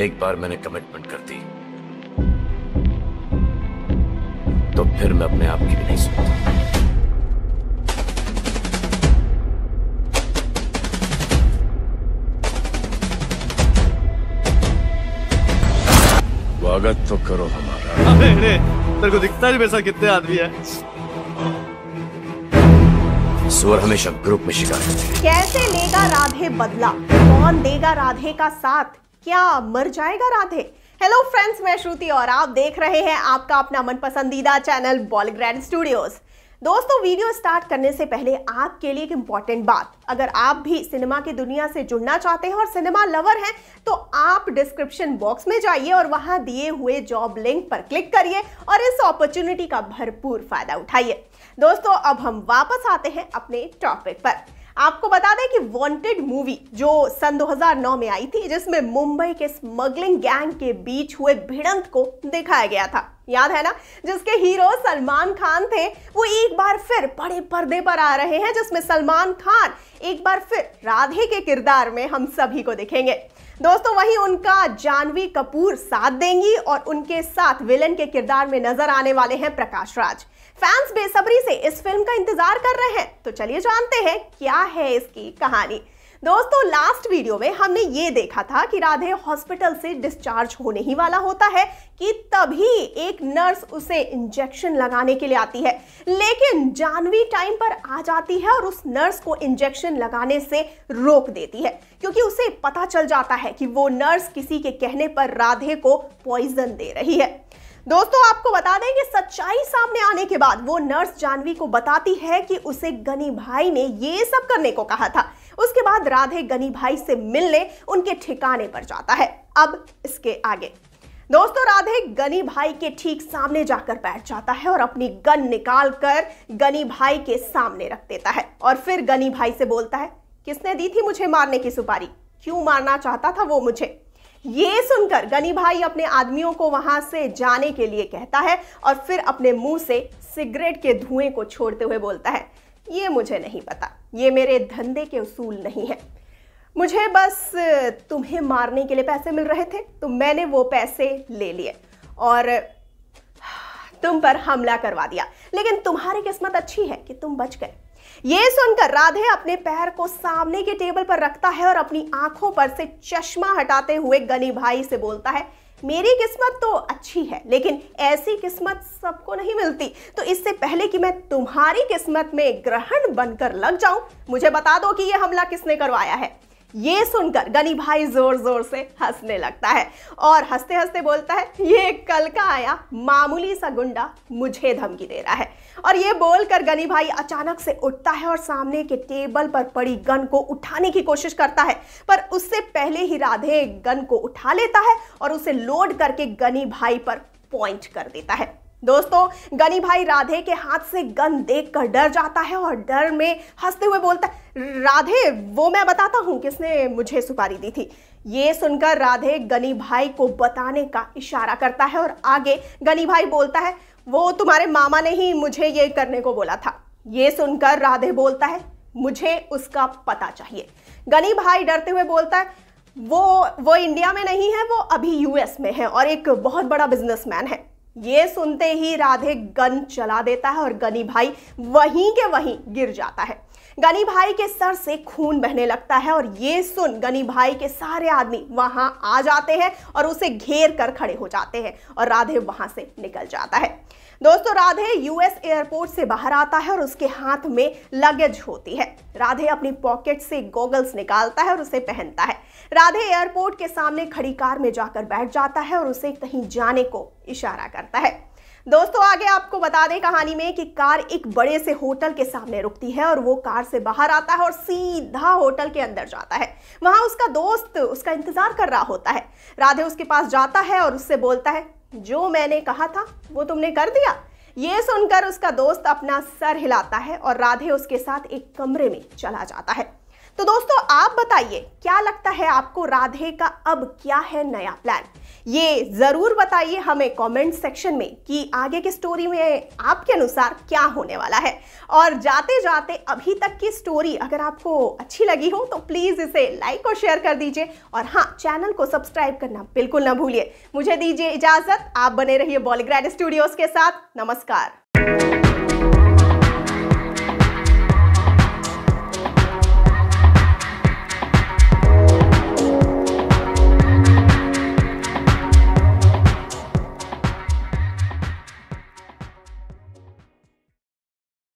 एक बार मैंने कमिटमेंट कर दी तो फिर मैं अपने आप की भी नहीं सुनता स्वागत तो करो हमारा अरे तेरे को दिखता नहीं वैसा कितने आदमी है सुअर हमेशा ग्रुप में शिकार कैसे लेगा राधे बदला कौन देगा राधे का साथ क्या मर जाएगा राधे हेलो फ्रेंड्स मैं श्रुति और आप देख रहे हैं आपका अपना मन पसंदीदा चैनल बॉलीग्रैंड स्टूडियोज दोस्तों वीडियो स्टार्ट करने से पहले आपके लिए एक इम्पॉर्टेंट बात अगर आप भी सिनेमा की दुनिया से जुड़ना चाहते हैं और सिनेमा लवर हैं तो आप डिस्क्रिप्शन बॉक्स में जाइए और वहां दिए हुए जॉब लिंक पर क्लिक करिए और इस अपॉर्चुनिटी का भरपूर फायदा उठाइए दोस्तों अब हम वापस आते हैं अपने टॉपिक पर आपको बता दें कि वांटेड मूवी जो सन 2009 में आई थी जिसमें मुंबई के स्मगलिंग गैंग के बीच हुए भिड़ंत को दिखाया गया था याद है ना जिसके हीरो सलमान खान थे वो एक बार फिर बड़े पर्दे पर आ रहे हैं जिसमें सलमान खान एक बार फिर राधे के किरदार में हम सभी को दिखेंगे दोस्तों वही उनका जानवी कपूर साथ देंगी और उनके साथ विलन के किरदार में नजर आने वाले हैं प्रकाश राज फैंस बेसब्री से इस फिल्म का इंतजार कर रहे हैं तो चलिए जानते हैं क्या है इसकी कहानी दोस्तों लास्ट वीडियो में हमने ये देखा था कि राधे हॉस्पिटल से डिस्चार्ज होने ही वाला होता है कि तभी एक नर्स उसे इंजेक्शन लगाने के लिए आती है लेकिन जानवी टाइम पर आ जाती है और उस नर्स को इंजेक्शन लगाने से रोक देती है क्योंकि उसे पता चल जाता है कि वो नर्स किसी के कहने पर राधे को पॉइजन दे रही है दोस्तों आपको बता दें कि सच्चाई सामने आने के बाद वो नर्स जानवी को बताती है कि उसे गनी भाई ने ये सब करने को कहा था उसके बाद राधे गनी भाई से मिलने उनके ठिकाने पर जाता है अब इसके आगे दोस्तों राधे गनी भाई के ठीक सामने जाकर बैठ जाता है और अपनी गन निकाल कर गनी भाई के सामने रख देता है और फिर गनी भाई से बोलता है किसने दी थी मुझे मारने की सुपारी क्यों मारना चाहता था वो मुझे ये सुनकर गनी भाई अपने आदमियों को वहां से जाने के लिए कहता है और फिर अपने मुंह से सिगरेट के धुएं को छोड़ते हुए बोलता है ये मुझे नहीं पता ये मेरे धंधे के उसूल नहीं है मुझे बस तुम्हें मारने के लिए पैसे मिल रहे थे तो मैंने वो पैसे ले लिए और तुम पर हमला करवा दिया लेकिन तुम्हारी किस्मत अच्छी है कि तुम बच गए ये सुनकर राधे अपने पैर को सामने के टेबल पर रखता है और अपनी आंखों पर से चश्मा हटाते हुए गनी भाई से बोलता है मेरी किस्मत तो अच्छी है लेकिन ऐसी किस्मत सबको नहीं मिलती तो इससे पहले कि मैं तुम्हारी किस्मत में ग्रहण बनकर लग जाऊं मुझे बता दो कि यह हमला किसने करवाया है ये सुनकर गनी भाई जोर जोर से हंसने लगता है और हंसते हंसते बोलता है ये कल का आया मामूली सा गुंडा मुझे धमकी दे रहा है और ये बोलकर गनी भाई अचानक से उठता है और सामने के टेबल पर पड़ी गन को उठाने की कोशिश करता है पर उससे पहले ही राधे गन को उठा लेता है और उसे लोड करके गनी भाई पर पॉइंट कर देता है दोस्तों गनी भाई राधे के हाथ से गन देखकर डर जाता है और डर में हंसते हुए बोलता है राधे वो मैं बताता हूँ किसने मुझे सुपारी दी थी ये सुनकर राधे गनी भाई को बताने का इशारा करता है और आगे गनी भाई बोलता है वो तुम्हारे मामा ने ही मुझे ये करने को बोला था ये सुनकर राधे बोलता है मुझे उसका पता चाहिए गनी भाई डरते हुए बोलता है वो वो इंडिया में नहीं है वो अभी यूएस में है और एक बहुत बड़ा बिजनेसमैन है ये सुनते ही राधे गन चला देता है और गनी भाई वहीं के वहीं गिर जाता है गनी भाई के सर से खून बहने लगता है और ये सुन गनी भाई के सारे आदमी वहां आ जाते हैं और उसे घेर कर खड़े हो जाते हैं और राधे वहां से निकल जाता है दोस्तों राधे यूएस एयरपोर्ट से बाहर आता है और उसके हाथ में लगेज होती है राधे अपनी पॉकेट से गॉगल्स निकालता है और उसे पहनता है राधे एयरपोर्ट के सामने खड़ी कार में जाकर बैठ जाता है और उसे कहीं जाने को इशारा करता है दोस्तों आगे आपको बता दें कहानी में कि कार एक बड़े से होटल के सामने रुकती है और वो कार से बाहर आता है और सीधा होटल के अंदर जाता है वहां उसका दोस्त उसका इंतजार कर रहा होता है राधे उसके पास जाता है और उससे बोलता है जो मैंने कहा था वो तुमने कर दिया ये सुनकर उसका दोस्त अपना सर हिलाता है और राधे उसके साथ एक कमरे में चला जाता है तो दोस्तों आप बताइए क्या लगता है आपको राधे का अब क्या है नया प्लान ये ज़रूर बताइए हमें कमेंट सेक्शन में कि आगे की स्टोरी में आपके अनुसार क्या होने वाला है और जाते जाते अभी तक की स्टोरी अगर आपको अच्छी लगी हो तो प्लीज़ इसे लाइक और शेयर कर दीजिए और हाँ चैनल को सब्सक्राइब करना बिल्कुल ना भूलिए मुझे दीजिए इजाज़त आप बने रहिए बॉलीग्रैड स्टूडियोज़ के साथ नमस्कार